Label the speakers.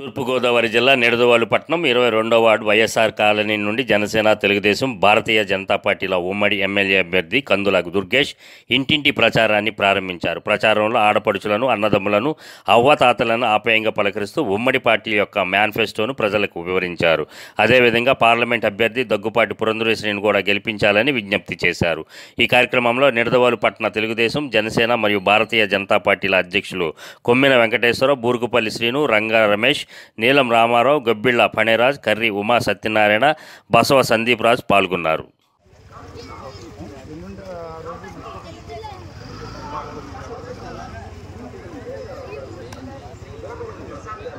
Speaker 1: తూర్పుగోదావరి జిల్లా నిడదవాళ్ళు ఇరవై రెండో వార్డు వైఎస్ఆర్ కాలనీ నుండి జనసేన తెలుగుదేశం భారతీయ జనతా పార్టీల ఉమ్మడి ఎమ్మెల్యే అభ్యర్థి కందుల దుర్గేష్ ఇంటింటి ప్రచారాన్ని ప్రారంభించారు ప్రచారంలో ఆడపడుచులను అన్నదమ్ములను అవ్వతాతలను ఆప్యాయంగా పలకరిస్తూ ఉమ్మడి పార్టీ యొక్క మేనిఫెస్టోను ప్రజలకు వివరించారు అదేవిధంగా పార్లమెంట్ అభ్యర్థి దగ్గుపాటి పురంధరేశ్వరిని కూడా గెలిపించాలని విజ్ఞప్తి చేశారు ఈ కార్యక్రమంలో నిడదవాళ్ళు తెలుగుదేశం జనసేన మరియు భారతీయ జనతా పార్టీల అధ్యక్షులు కొమ్మిన వెంకటేశ్వర బూరుగుపల్లి శ్రీను రంగా రమేష్ నీలం రామారావు గొబ్బిళ్ళ ఫణిరాజ్ కర్రి ఉమా సత్యనారాయణ బసవ సందీప్ రాజ్ పాల్గొన్నారు